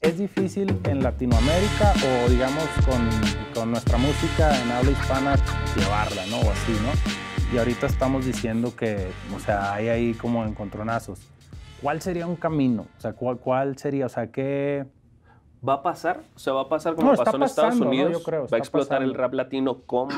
Es difícil en Latinoamérica o digamos con, con, nuestra música en habla hispana llevarla, ¿no? O así, ¿no? Y ahorita estamos diciendo que, o sea, hay ahí como encontronazos. ¿Cuál sería un camino? O sea, ¿cuál, sería? O sea, ¿qué...? ¿Va a pasar? O sea, ¿va a pasar como pasó en Estados Unidos? yo creo, ¿Va a explotar el rap latino con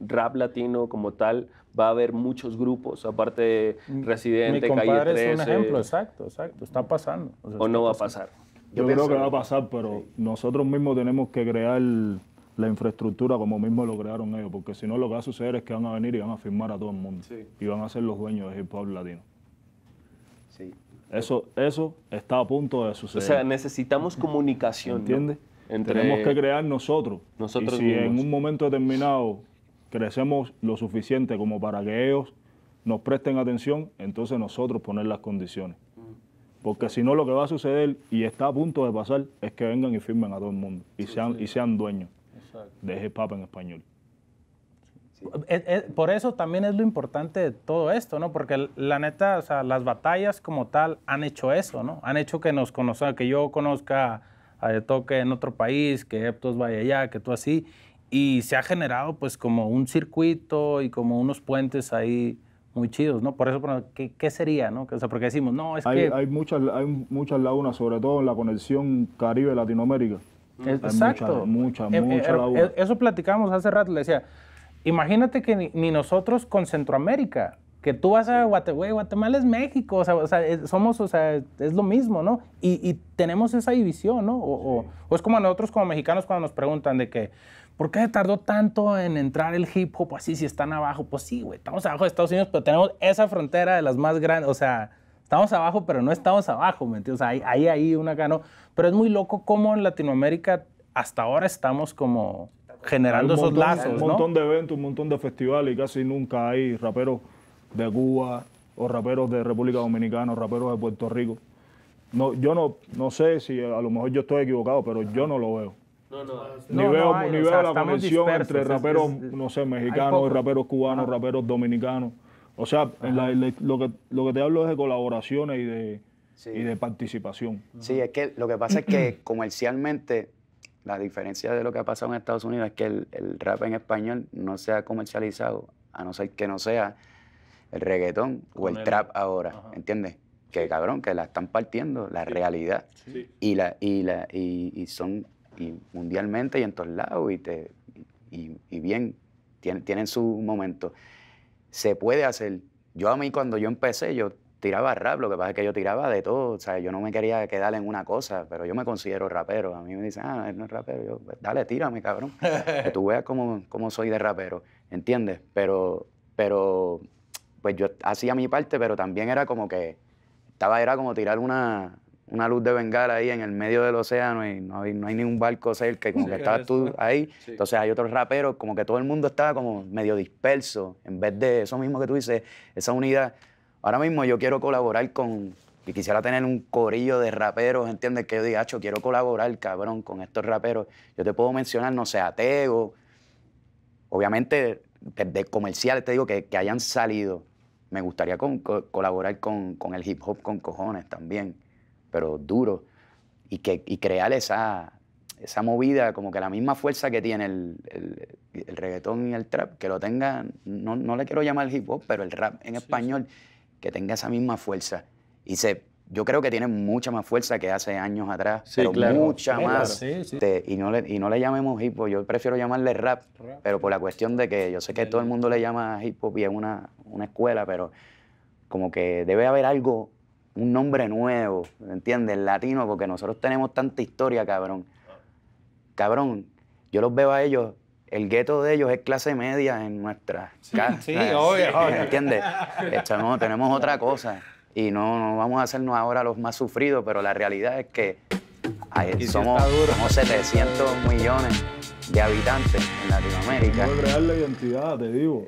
rap latino como tal? va a haber muchos grupos, aparte de Residente, Mi Calle 13. es un ejemplo, exacto, exacto, está pasando. o no va a pasar. Yo, creo que va a pasar, pero nosotros mismos tenemos que crear la infraestructura como mismo lo crearon ellos, porque si no lo que va a suceder es que van a venir y van a firmar a todo el mundo y van a ser los dueños de hip latino. Eso, eso está a punto de suceder. O sea, necesitamos comunicación. ¿Entiendes? Tenemos que crear nosotros. Nosotros y si en un momento determinado crecemos lo suficiente como para que ellos nos presten atención, entonces nosotros poner las condiciones. Porque si no, lo que va a suceder y está a punto de pasar es que vengan y firmen a todo el mundo y, sean, y sean dueños de ese papa en español. por eso también es lo importante de todo esto, ¿no? Porque la neta, o sea, las batallas como tal han hecho eso, ¿no? Han hecho que nos conozca, que yo conozca a Toque en otro país, que Eptos vaya allá, que tú así. Y se ha generado, pues, como un circuito y como unos puentes ahí muy chidos, ¿no? Por eso, ¿qué, qué sería, no? O sea, porque decimos, no, es que... Hay muchas, hay muchas lagunas, sobre todo en la conexión Caribe-Latinoamérica. Exacto. Hay muchas, eh, eh, muchas, er, lagunas. Eh, eso platicamos hace rato, le decía, imagínate que ni nosotros con Centroamérica, que tú vas a Guatemala, Guatemala es México, o sea, somos, o sea, es lo mismo, ¿no? Y, tenemos esa división, ¿no? O, es como nosotros como mexicanos cuando nos preguntan de que, ¿por qué tardó tanto en entrar el hip hop así si están abajo? Pues sí, güey, estamos abajo de Estados Unidos, pero tenemos esa frontera de las más grandes, o sea, estamos abajo, pero no estamos abajo, ¿me entiendes? O sea, ahí, ahí, una gana. Pero es muy loco cómo en Latinoamérica hasta ahora estamos como generando esos lazos, Un montón de eventos, un montón de festivales y casi nunca hay raperos de Cuba o raperos de República Dominicana o raperos de Puerto Rico. No, yo no, no sé si eh, a lo mejor yo estoy equivocado, pero yo no lo veo. No, no, ni veo, ni veo la conexión entre raperos, no sé, mexicanos, raperos cubanos, raperos dominicanos. O sea, la, lo, que, lo que te hablo es de colaboraciones y de, de participación. Sí, es que lo que pasa es que comercialmente la diferencia de lo que ha pasado en Estados Unidos es que el, el rap en español no se ha comercializado, a no ser que no sea el reggaetón o el, trap ahora, ¿entiendes? Que cabrón, que la están partiendo, la realidad. Y, la, y, la, y, son mundialmente y en todos lados y, te, y, bien, tienen, tienen su momento. Se puede hacer. Yo a mí cuando yo empecé, yo tiraba rap, lo que pasa es que yo tiraba de todo, o sea, yo no me quería quedar en una cosa, pero yo me considero rapero. A mí me dicen, ah, él no es rapero, yo, pues dale, tírame, cabrón, que tú veas cómo, soy de rapero, ¿entiendes? Pero, pero pues yo hacía mi parte, pero también era como que estaba, era como tirar una, una luz de bengala ahí en el medio del océano y no hay, no hay ningún barco cerca como que estabas tú ahí. Entonces hay otros raperos, como que todo el mundo estaba como medio disperso, en vez de eso mismo que tú dices, esa unidad. Ahora mismo yo quiero colaborar con, y quisiera tener un corillo de raperos, ¿entiendes? Que yo diga, Acho, quiero colaborar, cabrón, con estos raperos. Yo te puedo mencionar, no sé, atego obviamente de comerciales te digo que, que hayan salido, me gustaría colaborar con, el hip hop con cojones también, pero duro, y, que, crear esa, esa movida, como que la misma fuerza que tiene el, el, reggaetón y el trap, que lo tenga, no, le quiero llamar hip hop, pero el rap en español, que tenga esa misma fuerza. Y se, yo creo que tiene mucha más fuerza que hace años atrás, pero mucha más. y, no le, y no le llamemos hip hop, yo prefiero llamarle rap, pero por la cuestión de que yo sé que todo el mundo le llama hip hop y es una, escuela, pero como que debe haber algo, un nombre nuevo, ¿entiendes? Latino, porque nosotros tenemos tanta historia, cabrón. Cabrón, yo los veo a ellos el gueto de ellos es clase media en nuestra casa. Sí, obvio, ¿Entiendes? no, tenemos otra cosa y no, no vamos a hacernos ahora los más sufridos, pero la realidad es que somos, 700 millones de habitantes en Latinoamérica. a crear la identidad, te digo.